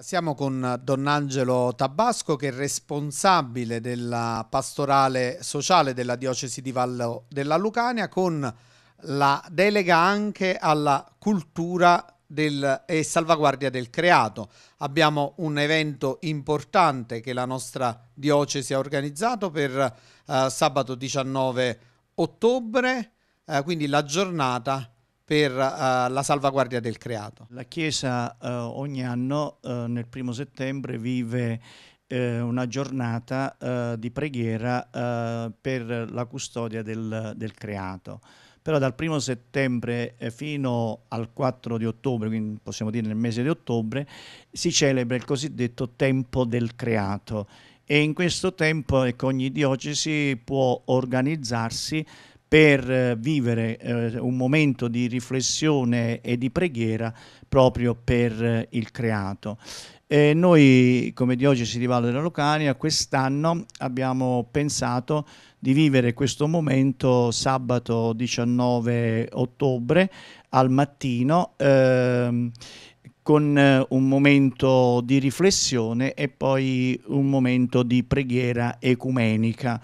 Siamo con Don Angelo Tabasco che è responsabile della pastorale sociale della diocesi di Vallo della Lucania con la delega anche alla cultura del, e salvaguardia del creato. Abbiamo un evento importante che la nostra diocesi ha organizzato per eh, sabato 19 ottobre, eh, quindi la giornata per uh, la salvaguardia del creato. La Chiesa uh, ogni anno uh, nel primo settembre vive una giornata di preghiera per la custodia del, del creato però dal 1 settembre fino al 4 di ottobre, quindi possiamo dire nel mese di ottobre, si celebra il cosiddetto tempo del creato e in questo tempo ecco, ogni diocesi può organizzarsi per eh, vivere eh, un momento di riflessione e di preghiera proprio per eh, il creato. E noi come Diocesi di Valle della Lucania quest'anno abbiamo pensato di vivere questo momento sabato 19 ottobre al mattino ehm, con eh, un momento di riflessione e poi un momento di preghiera ecumenica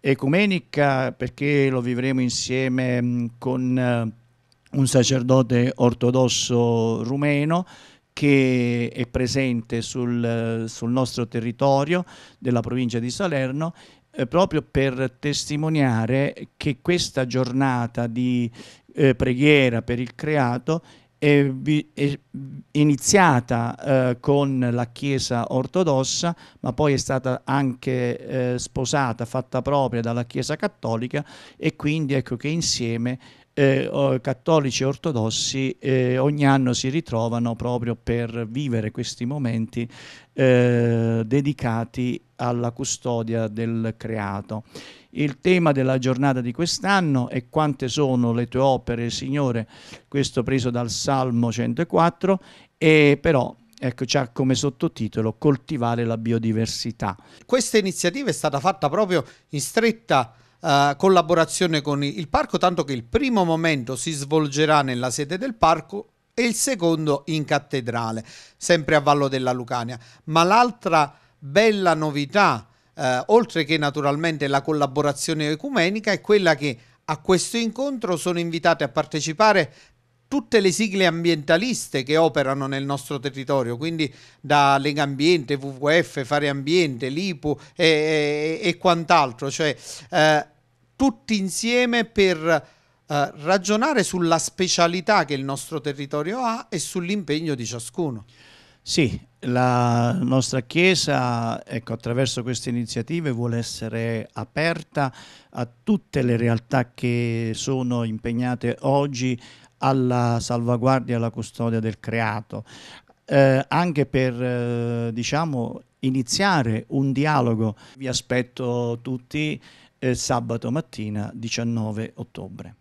ecumenica perché lo vivremo insieme mm, con eh, un sacerdote ortodosso rumeno che è presente sul, eh, sul nostro territorio della provincia di Salerno eh, proprio per testimoniare che questa giornata di eh, preghiera per il creato è, è iniziata eh, con la Chiesa ortodossa, ma poi è stata anche eh, sposata, fatta propria dalla Chiesa cattolica e quindi ecco che insieme eh, cattolici e ortodossi eh, ogni anno si ritrovano proprio per vivere questi momenti eh, dedicati alla custodia del creato. Il tema della giornata di quest'anno è quante sono le tue opere, Signore, questo preso dal Salmo 104, e però ecco, c'ha come sottotitolo Coltivare la biodiversità. Questa iniziativa è stata fatta proprio in stretta eh, collaborazione con il parco, tanto che il primo momento si svolgerà nella sede del parco e il secondo in cattedrale, sempre a Vallo della Lucania. Ma l'altra bella novità, eh, oltre che naturalmente la collaborazione ecumenica, è quella che a questo incontro sono invitate a partecipare tutte le sigle ambientaliste che operano nel nostro territorio, quindi da Lega Ambiente, WWF, Fare Ambiente, Lipu e, e, e quant'altro, cioè eh, tutti insieme per eh, ragionare sulla specialità che il nostro territorio ha e sull'impegno di ciascuno. Sì, la nostra Chiesa ecco, attraverso queste iniziative vuole essere aperta a tutte le realtà che sono impegnate oggi alla salvaguardia e alla custodia del creato, eh, anche per eh, diciamo, iniziare un dialogo. Vi aspetto tutti eh, sabato mattina 19 ottobre.